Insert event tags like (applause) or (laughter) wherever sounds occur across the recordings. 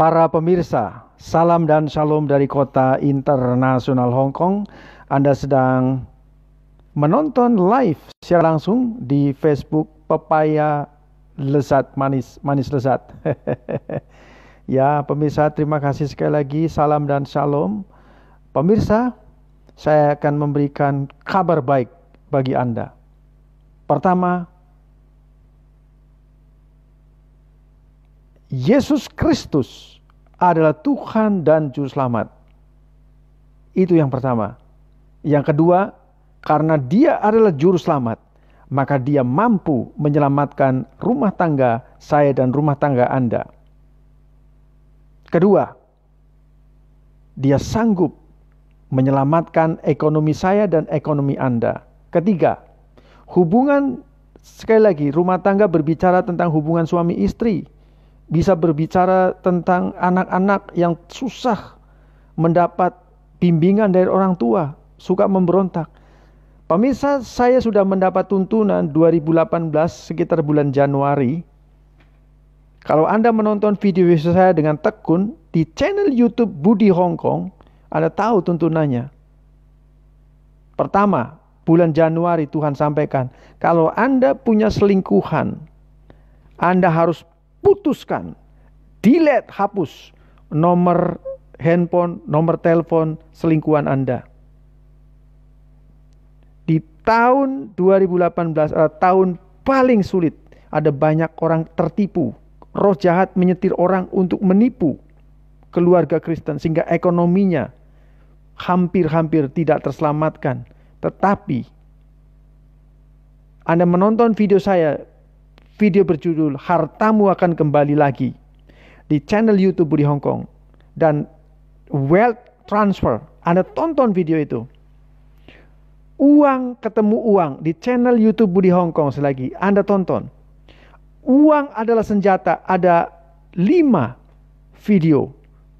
Para pemirsa, salam dan shalom dari kota internasional Hong Kong. Anda sedang menonton live secara langsung di Facebook Pepaya Lezat Manis Manis Lezat. (laughs) ya, pemirsa terima kasih sekali lagi. Salam dan shalom. Pemirsa, saya akan memberikan kabar baik bagi Anda. Pertama, Yesus Kristus adalah Tuhan dan Juru Selamat. Itu yang pertama. Yang kedua, karena dia adalah Juru Selamat, maka dia mampu menyelamatkan rumah tangga saya dan rumah tangga Anda. Kedua, dia sanggup menyelamatkan ekonomi saya dan ekonomi Anda. Ketiga, hubungan sekali lagi rumah tangga berbicara tentang hubungan suami istri bisa berbicara tentang anak-anak yang susah mendapat bimbingan dari orang tua, suka memberontak. Pemirsa, saya sudah mendapat tuntunan 2018 sekitar bulan Januari. Kalau Anda menonton video-video saya dengan tekun di channel YouTube Budi Hongkong, Anda tahu tuntunannya. Pertama, bulan Januari Tuhan sampaikan, kalau Anda punya selingkuhan, Anda harus putuskan, delete, hapus nomor handphone, nomor telepon selingkuhan Anda. Di tahun 2018 adalah eh, tahun paling sulit. Ada banyak orang tertipu. Roh jahat menyetir orang untuk menipu keluarga Kristen sehingga ekonominya hampir-hampir tidak terselamatkan. Tetapi Anda menonton video saya video berjudul Hartamu akan kembali lagi di channel YouTube Budi Hongkong dan wealth transfer. Anda tonton video itu. Uang ketemu uang di channel YouTube Budi Hongkong Kong selagi Anda tonton. Uang adalah senjata. Ada lima video.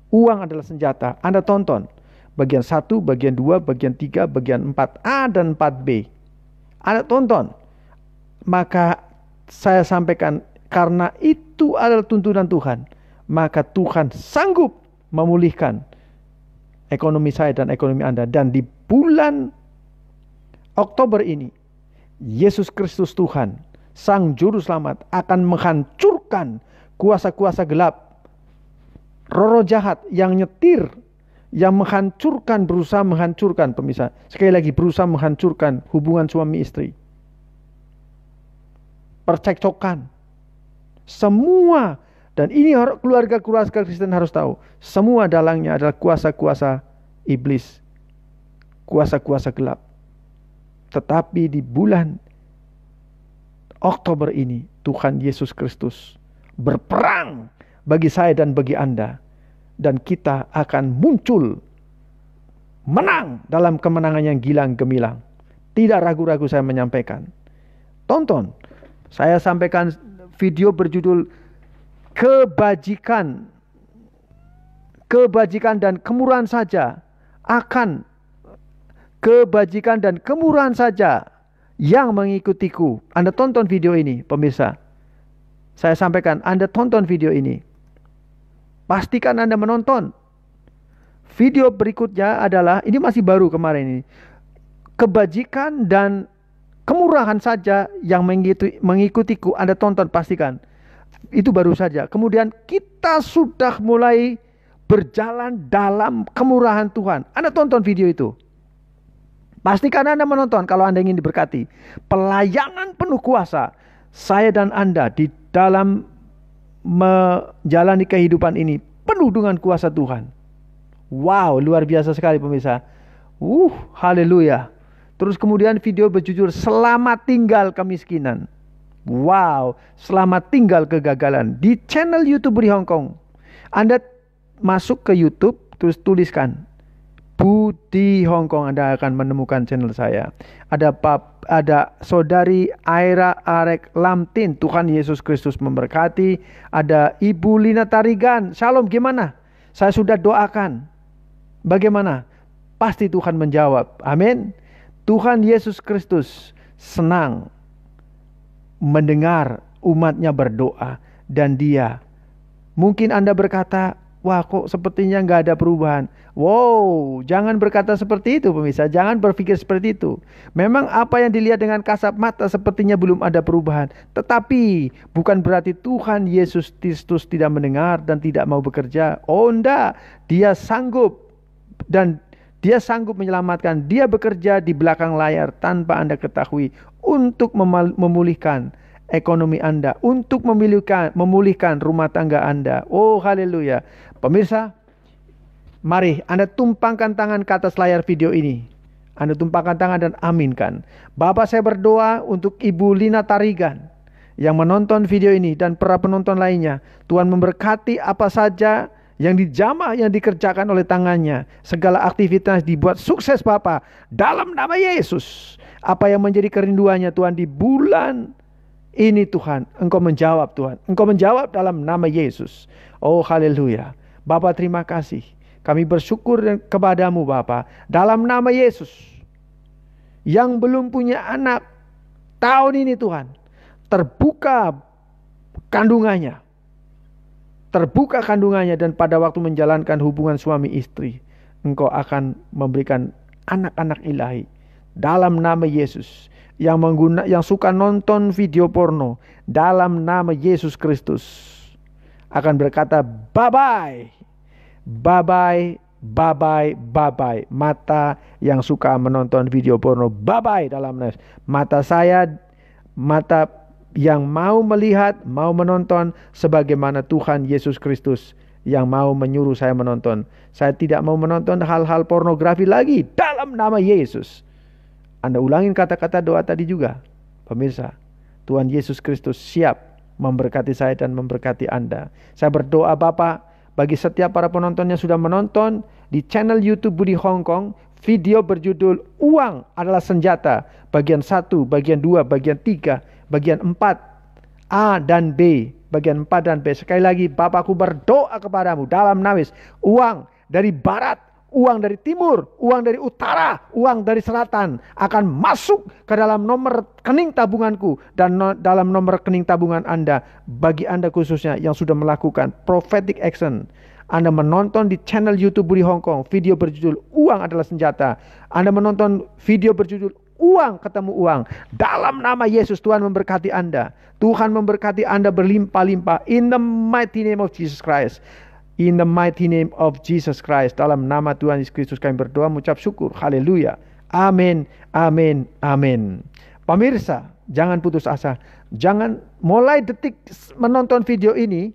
Uang adalah senjata. Anda tonton. Bagian satu bagian dua bagian tiga bagian empat a dan empat b Anda tonton. Maka saya sampaikan karena itu adalah tuntunan Tuhan, maka Tuhan sanggup memulihkan ekonomi saya dan ekonomi Anda dan di bulan Oktober ini Yesus Kristus Tuhan Sang Juru Selamat akan menghancurkan kuasa-kuasa gelap Roro jahat yang nyetir yang menghancurkan, berusaha menghancurkan pemisah. Sekali lagi berusaha menghancurkan hubungan suami istri percekcokan. Semua dan ini keluarga-keluarga Kristen harus tahu, semua dalangnya adalah kuasa-kuasa iblis, kuasa-kuasa gelap. Tetapi di bulan Oktober ini Tuhan Yesus Kristus berperang bagi saya dan bagi Anda dan kita akan muncul menang dalam kemenangan yang gilang gemilang. Tidak ragu-ragu saya menyampaikan. Tonton saya sampaikan video berjudul kebajikan kebajikan dan kemurahan saja akan kebajikan dan kemurahan saja yang mengikutiku. Anda tonton video ini, pemirsa. Saya sampaikan, Anda tonton video ini. Pastikan Anda menonton. Video berikutnya adalah ini masih baru kemarin ini. Kebajikan dan kemurahan saja yang mengikutiku Anda tonton pastikan. Itu baru saja. Kemudian kita sudah mulai berjalan dalam kemurahan Tuhan. Anda tonton video itu. Pastikan Anda menonton kalau Anda ingin diberkati. Pelayanan penuh kuasa. Saya dan Anda di dalam menjalani kehidupan ini penuh dengan kuasa Tuhan. Wow, luar biasa sekali pemirsa. Uh, haleluya. Terus kemudian video berjudul Selamat Tinggal Kemiskinan. Wow, selamat tinggal kegagalan di channel YouTube di Hong Kong. Anda masuk ke YouTube terus tuliskan Budi Hong Kong Anda akan menemukan channel saya. Ada pap, ada saudari Aira Arek Lamtin. Tuhan Yesus Kristus memberkati. Ada Ibu Lina Tarigan. Shalom gimana? Saya sudah doakan. Bagaimana? Pasti Tuhan menjawab. Amin. Tuhan Yesus Kristus senang mendengar umatnya berdoa dan dia mungkin Anda berkata wah kok sepertinya nggak ada perubahan wow jangan berkata seperti itu pemirsa jangan berpikir seperti itu memang apa yang dilihat dengan kasat mata sepertinya belum ada perubahan tetapi bukan berarti Tuhan Yesus Kristus tidak mendengar dan tidak mau bekerja oh enggak dia sanggup dan dia sanggup menyelamatkan, dia bekerja di belakang layar tanpa Anda ketahui untuk memulihkan ekonomi Anda, untuk memulihkan, memulihkan rumah tangga Anda. Oh haleluya. Pemirsa, mari Anda tumpangkan tangan ke atas layar video ini. Anda tumpangkan tangan dan aminkan. Bapak saya berdoa untuk Ibu Lina Tarigan yang menonton video ini dan para penonton lainnya. Tuhan memberkati apa saja yang dijamah, yang dikerjakan oleh tangannya. Segala aktivitas dibuat sukses Bapa dalam nama Yesus. Apa yang menjadi kerinduannya Tuhan di bulan ini Tuhan, Engkau menjawab Tuhan. Engkau menjawab dalam nama Yesus. Oh haleluya. Bapa terima kasih. Kami bersyukur kepadamu Bapa dalam nama Yesus. Yang belum punya anak tahun ini Tuhan, terbuka kandungannya terbuka kandungannya dan pada waktu menjalankan hubungan suami istri, engkau akan memberikan anak-anak ilahi dalam nama Yesus yang mengguna yang suka nonton video porno dalam nama Yesus Kristus akan berkata bye bye bye bye bye bye bye bye mata yang suka menonton video porno bye bye dalam nama mata saya mata yang mau melihat, mau menonton sebagaimana Tuhan Yesus Kristus yang mau menyuruh saya menonton. Saya tidak mau menonton hal-hal pornografi lagi dalam nama Yesus. Anda ulangin kata-kata doa tadi juga. Pemirsa, Tuhan Yesus Kristus siap memberkati saya dan memberkati Anda. Saya berdoa bapak bagi setiap para penonton yang sudah menonton di channel YouTube Budi Hong Kong, video berjudul Uang adalah senjata, bagian satu, bagian dua, bagian tiga bagian 4 A dan B bagian 4 dan B sekali lagi Bapakku berdoa kepadamu dalam nawis uang dari barat uang dari timur, uang dari utara, uang dari selatan akan masuk ke dalam nomor kening tabunganku dan no, dalam nomor kening tabungan Anda bagi Anda khususnya yang sudah melakukan prophetic action. Anda menonton di channel YouTube Budi hongkong video berjudul Uang adalah senjata. Anda menonton video berjudul uang ketemu uang. Dalam nama Yesus Tuhan memberkati Anda. Tuhan memberkati Anda berlimpah-limpah. In the mighty name of Jesus Christ. In the mighty name of Jesus Christ. Dalam nama Tuhan Yesus Kristus kami berdoa mengucap syukur. Haleluya. Amin, amin, amin. Pemirsa, jangan putus asa. Jangan mulai detik menonton video ini,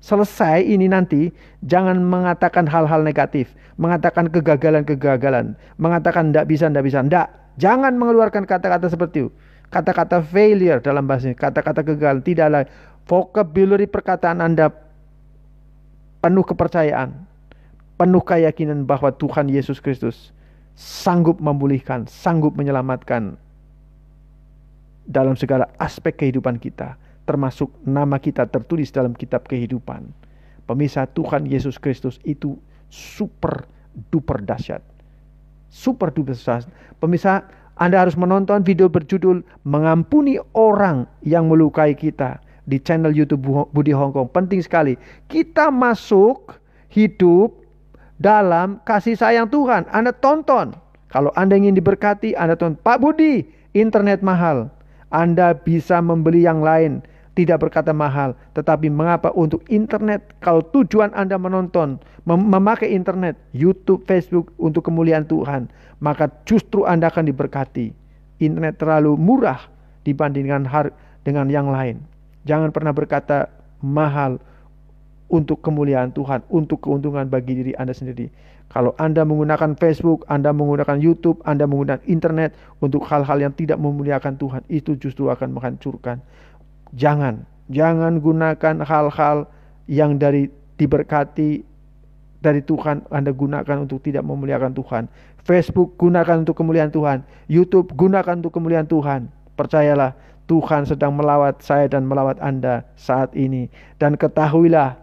selesai ini nanti, jangan mengatakan hal-hal negatif. Mengatakan kegagalan-kegagalan. Mengatakan tidak bisa, tidak bisa. Tidak. Jangan mengeluarkan kata-kata seperti itu. Kata-kata failure dalam bahasanya, kata-kata kegagalan. Tidaklah vocabulary perkataan Anda penuh kepercayaan, penuh keyakinan bahwa Tuhan Yesus Kristus sanggup memulihkan, sanggup menyelamatkan dalam segala aspek kehidupan kita, termasuk nama kita tertulis dalam kitab kehidupan. Pemirsa Tuhan Yesus Kristus itu super duper dahsyat super duper susah. Pemirsa, Anda harus menonton video berjudul Mengampuni Orang Yang Melukai Kita di channel YouTube Budi Hongkong. Penting sekali. Kita masuk hidup dalam kasih sayang Tuhan. Anda tonton. Kalau Anda ingin diberkati, Anda tonton. Pak Budi, internet mahal. Anda bisa membeli yang lain tidak berkata mahal, tetapi mengapa untuk internet kalau tujuan Anda menonton mem memakai internet, YouTube, Facebook untuk kemuliaan Tuhan, maka justru Anda akan diberkati. Internet terlalu murah dibandingkan dengan yang lain. Jangan pernah berkata mahal untuk kemuliaan Tuhan, untuk keuntungan bagi diri Anda sendiri. Kalau Anda menggunakan Facebook, Anda menggunakan YouTube, Anda menggunakan internet untuk hal-hal yang tidak memuliakan Tuhan, itu justru akan menghancurkan Jangan, jangan gunakan hal-hal yang dari diberkati dari Tuhan Anda gunakan untuk tidak memuliakan Tuhan. Facebook gunakan untuk kemuliaan Tuhan. YouTube gunakan untuk kemuliaan Tuhan. Percayalah, Tuhan sedang melawat saya dan melawat Anda saat ini. Dan ketahuilah,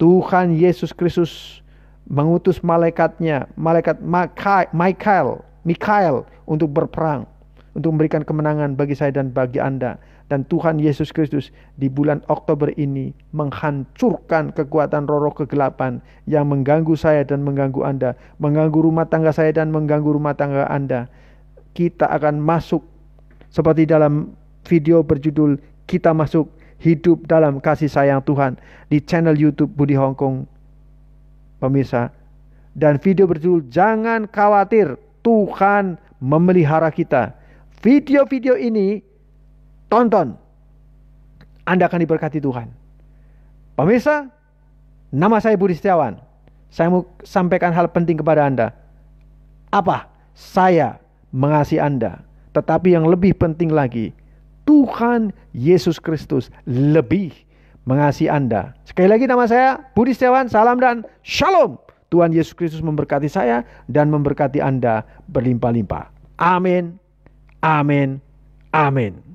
Tuhan Yesus Kristus mengutus malaikatnya, malaikat Michael, Mikael untuk berperang, untuk memberikan kemenangan bagi saya dan bagi Anda dan Tuhan Yesus Kristus di bulan Oktober ini menghancurkan kekuatan roh-roh kegelapan yang mengganggu saya dan mengganggu Anda, mengganggu rumah tangga saya dan mengganggu rumah tangga Anda. Kita akan masuk seperti dalam video berjudul kita masuk hidup dalam kasih sayang Tuhan di channel YouTube Budi Hongkong pemirsa dan video berjudul jangan khawatir Tuhan memelihara kita video-video ini Tonton. Anda akan diberkati Tuhan. Pemirsa, nama saya Budi Setiawan. Saya mau sampaikan hal penting kepada Anda. Apa? Saya mengasihi Anda. Tetapi yang lebih penting lagi, Tuhan Yesus Kristus lebih mengasihi Anda. Sekali lagi nama saya Budi Setiawan, salam dan shalom. Tuhan Yesus Kristus memberkati saya dan memberkati Anda berlimpah-limpah. Amin. Amin. Amin.